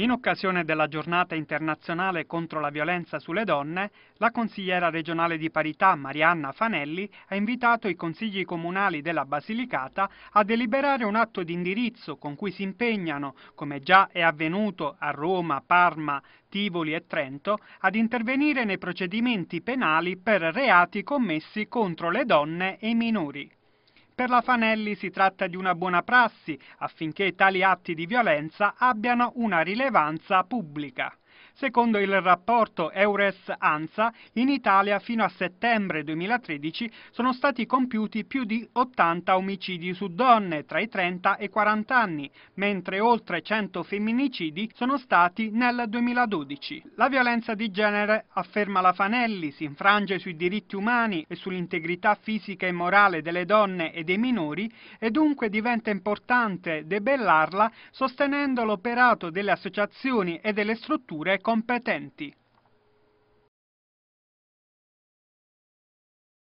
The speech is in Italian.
In occasione della giornata internazionale contro la violenza sulle donne, la consigliera regionale di parità Marianna Fanelli ha invitato i consigli comunali della Basilicata a deliberare un atto di indirizzo con cui si impegnano, come già è avvenuto a Roma, Parma, Tivoli e Trento, ad intervenire nei procedimenti penali per reati commessi contro le donne e i minori. Per la Fanelli si tratta di una buona prassi affinché tali atti di violenza abbiano una rilevanza pubblica. Secondo il rapporto Eures-ANSA, in Italia fino a settembre 2013 sono stati compiuti più di 80 omicidi su donne tra i 30 e i 40 anni, mentre oltre 100 femminicidi sono stati nel 2012. La violenza di genere, afferma la Fanelli, si infrange sui diritti umani e sull'integrità fisica e morale delle donne e dei minori e dunque diventa importante debellarla sostenendo l'operato delle associazioni e delle strutture competenti.